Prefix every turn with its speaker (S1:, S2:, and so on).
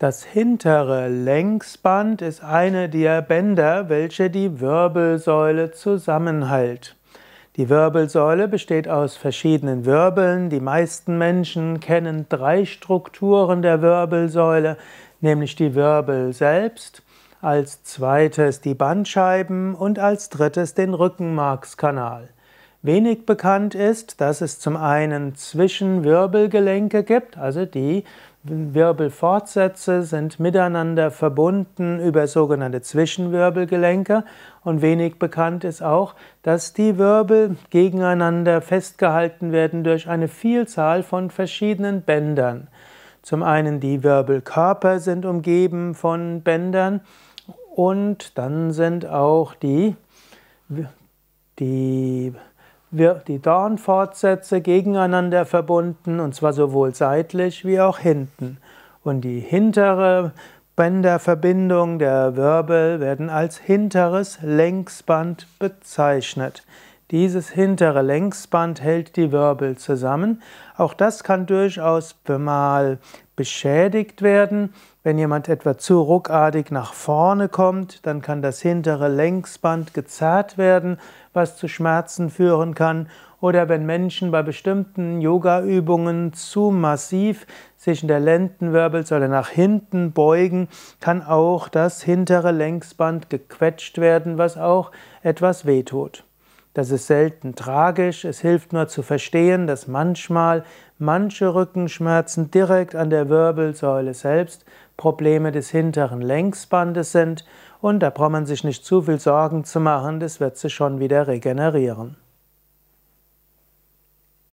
S1: Das hintere Längsband ist eine der Bänder, welche die Wirbelsäule zusammenhält. Die Wirbelsäule besteht aus verschiedenen Wirbeln. Die meisten Menschen kennen drei Strukturen der Wirbelsäule, nämlich die Wirbel selbst, als zweites die Bandscheiben und als drittes den Rückenmarkskanal. Wenig bekannt ist, dass es zum einen Zwischenwirbelgelenke gibt, also die Wirbelfortsätze sind miteinander verbunden über sogenannte Zwischenwirbelgelenke und wenig bekannt ist auch, dass die Wirbel gegeneinander festgehalten werden durch eine Vielzahl von verschiedenen Bändern. Zum einen die Wirbelkörper sind umgeben von Bändern und dann sind auch die, die wird die Dornfortsätze gegeneinander verbunden, und zwar sowohl seitlich wie auch hinten. Und die hintere Bänderverbindung der Wirbel werden als hinteres Längsband bezeichnet. Dieses hintere Längsband hält die Wirbel zusammen. Auch das kann durchaus mal beschädigt werden. Wenn jemand etwa zu ruckartig nach vorne kommt, dann kann das hintere Längsband gezerrt werden, was zu Schmerzen führen kann. Oder wenn Menschen bei bestimmten Yoga-Übungen zu massiv sich in der Lendenwirbelsäule nach hinten beugen, kann auch das hintere Längsband gequetscht werden, was auch etwas wehtut. Das ist selten tragisch, es hilft nur zu verstehen, dass manchmal manche Rückenschmerzen direkt an der Wirbelsäule selbst Probleme des hinteren Längsbandes sind und da braucht man sich nicht zu viel Sorgen zu machen, das wird sich schon wieder regenerieren.